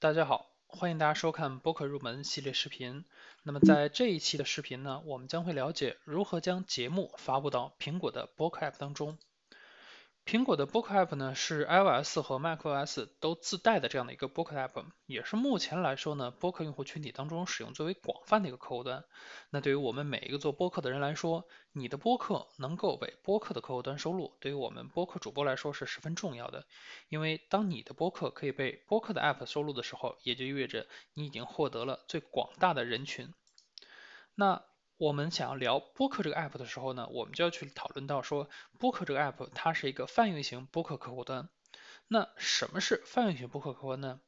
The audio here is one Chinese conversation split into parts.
大家好，欢迎大家收看播客入门系列视频。那么在这一期的视频呢，我们将会了解如何将节目发布到苹果的播客 App 当中。苹果的 Book App 呢，是 iOS 和 macOS 都自带的这样的一个 Book App，也是目前来说呢，播客用户群体当中使用最为广泛的一个客户端。那对于我们每一个做播客的人来说，你的播客能够被播客的客户端收录，对于我们播客主播来说是十分重要的。因为当你的播客可以被播客的 App 收录的时候，也就意味着你已经获得了最广大的人群。那我们想要聊播客这个 app 的时候呢，我们就要去讨论到说播客这个 app 它是一个泛用型播客客户端。那什么是泛用型播客客户端？呢？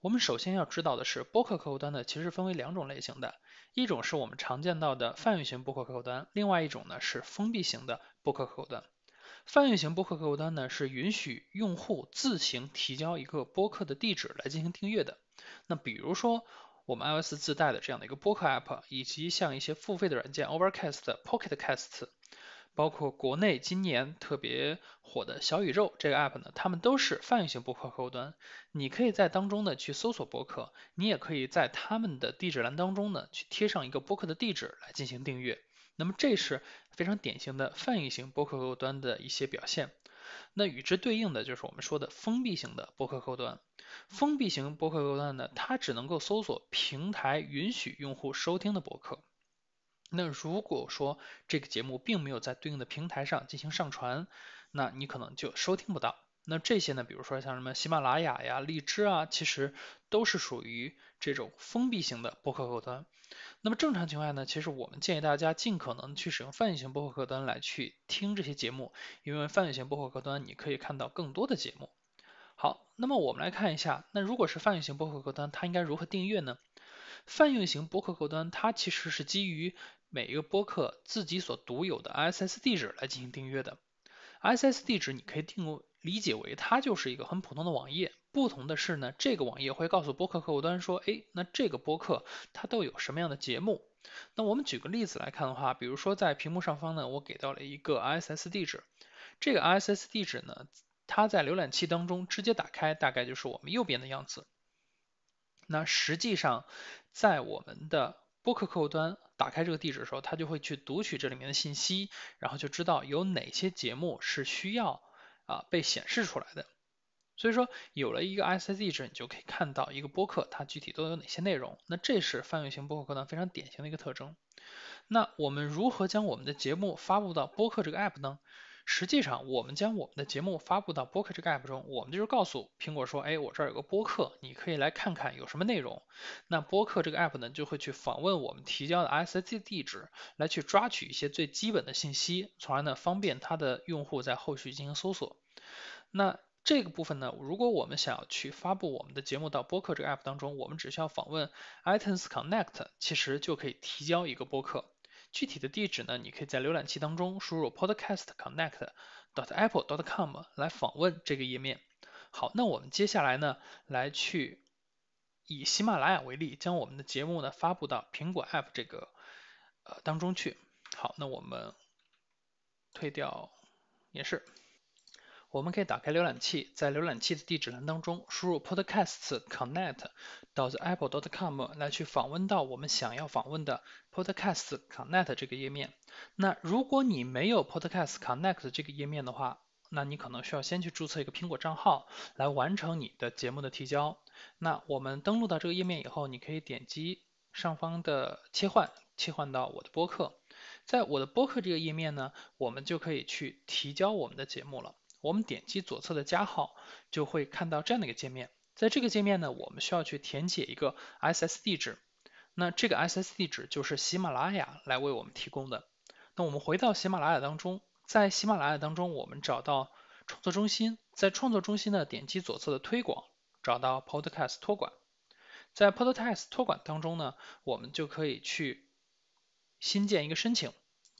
我们首先要知道的是，播客客户端呢其实分为两种类型的，一种是我们常见到的泛用型播客客户端，另外一种呢是封闭型的播客客户端。泛用型播客客户端呢是允许用户自行提交一个播客的地址来进行订阅的。那比如说，我们 iOS 自带的这样的一个播客 App，以及像一些付费的软件 Overcast、Pocket Cast，包括国内今年特别火的小宇宙这个 App 呢，它们都是泛用型播客客户端。你可以在当中呢去搜索博客，你也可以在他们的地址栏当中呢去贴上一个博客的地址来进行订阅。那么这是非常典型的泛用型博客客户端的一些表现。那与之对应的就是我们说的封闭型的博客客户端。封闭型博客客户端呢，它只能够搜索平台允许用户收听的博客。那如果说这个节目并没有在对应的平台上进行上传，那你可能就收听不到。那这些呢，比如说像什么喜马拉雅呀、荔枝啊，其实都是属于这种封闭型的博客客户端。那么正常情况下呢，其实我们建议大家尽可能去使用泛用型播客客端来去听这些节目，因为泛用型播客客端你可以看到更多的节目。好，那么我们来看一下，那如果是泛用型播客客端，它应该如何订阅呢？泛用型播客客端它其实是基于每一个播客自己所独有的 I S S 地址来进行订阅的。I S S 地址你可以定理解为它就是一个很普通的网页。不同的是呢，这个网页会告诉播客客户端说，哎，那这个播客它都有什么样的节目？那我们举个例子来看的话，比如说在屏幕上方呢，我给到了一个 i s s 地址，这个 i s s 地址呢，它在浏览器当中直接打开，大概就是我们右边的样子。那实际上，在我们的播客客户端打开这个地址的时候，它就会去读取这里面的信息，然后就知道有哪些节目是需要啊被显示出来的。所以说，有了一个 I C D 地址，你就可以看到一个播客它具体都有哪些内容。那这是泛用型播客堂非常典型的一个特征。那我们如何将我们的节目发布到播客这个 app 呢？实际上，我们将我们的节目发布到播客这个 app 中，我们就是告诉苹果说，哎，我这儿有个播客，你可以来看看有什么内容。那播客这个 app 呢，就会去访问我们提交的 I C D 地址，来去抓取一些最基本的信息，从而呢，方便它的用户在后续进行搜索。那这个部分呢，如果我们想要去发布我们的节目到播客这个 app 当中，我们只需要访问 iTunes Connect，其实就可以提交一个播客。具体的地址呢，你可以在浏览器当中输入 podcastconnect.apple.com 来访问这个页面。好，那我们接下来呢，来去以喜马拉雅为例，将我们的节目呢发布到苹果 app 这个呃当中去。好，那我们退掉，也是。我们可以打开浏览器，在浏览器的地址栏当中输入 podcasts connect. 到 apple. com 来去访问到我们想要访问的 podcasts connect 这个页面。那如果你没有 podcasts connect 这个页面的话，那你可能需要先去注册一个苹果账号，来完成你的节目的提交。那我们登录到这个页面以后，你可以点击上方的切换，切换到我的播客。在我的播客这个页面呢，我们就可以去提交我们的节目了。我们点击左侧的加号，就会看到这样的一个界面。在这个界面呢，我们需要去填写一个 S S 地址。那这个 S S 地址就是喜马拉雅来为我们提供的。那我们回到喜马拉雅当中，在喜马拉雅当中，我们找到创作中心，在创作中心呢，点击左侧的推广，找到 Podcast 托管。在 Podcast 托管当中呢，我们就可以去新建一个申请。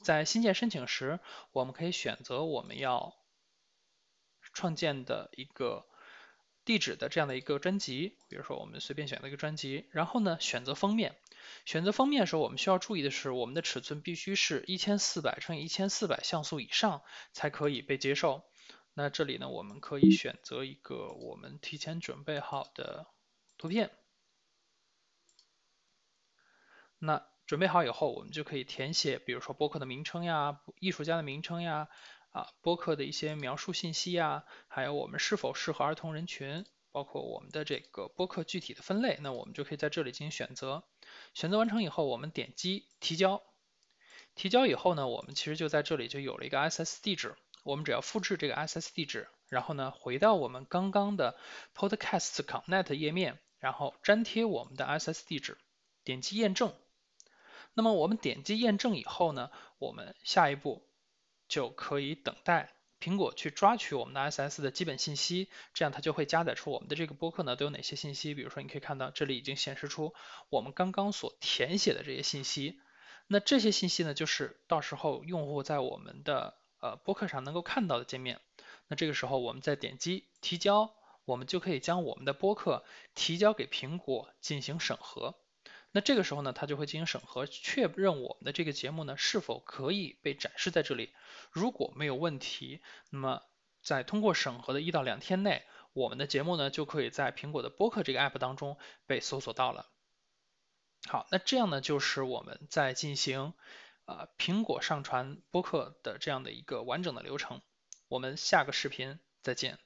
在新建申请时，我们可以选择我们要。创建的一个地址的这样的一个专辑，比如说我们随便选了一个专辑，然后呢选择封面，选择封面的时候我们需要注意的是，我们的尺寸必须是一千四百乘以一千四百像素以上才可以被接受。那这里呢我们可以选择一个我们提前准备好的图片。那准备好以后，我们就可以填写，比如说博客的名称呀、艺术家的名称呀。啊，播客的一些描述信息啊，还有我们是否适合儿童人群，包括我们的这个播客具体的分类，那我们就可以在这里进行选择。选择完成以后，我们点击提交。提交以后呢，我们其实就在这里就有了一个 SS 地址，我们只要复制这个 SS 地址，然后呢，回到我们刚刚的 p o d c a s t c o n n e t 页面，然后粘贴我们的 SS 地址，点击验证。那么我们点击验证以后呢，我们下一步。就可以等待苹果去抓取我们的 SS 的基本信息，这样它就会加载出我们的这个播客呢都有哪些信息。比如说你可以看到这里已经显示出我们刚刚所填写的这些信息，那这些信息呢就是到时候用户在我们的呃播客上能够看到的界面。那这个时候我们再点击提交，我们就可以将我们的播客提交给苹果进行审核。那这个时候呢，它就会进行审核，确认我们的这个节目呢是否可以被展示在这里。如果没有问题，那么在通过审核的一到两天内，我们的节目呢就可以在苹果的播客这个 app 当中被搜索到了。好，那这样呢就是我们在进行啊苹果上传播客的这样的一个完整的流程。我们下个视频再见。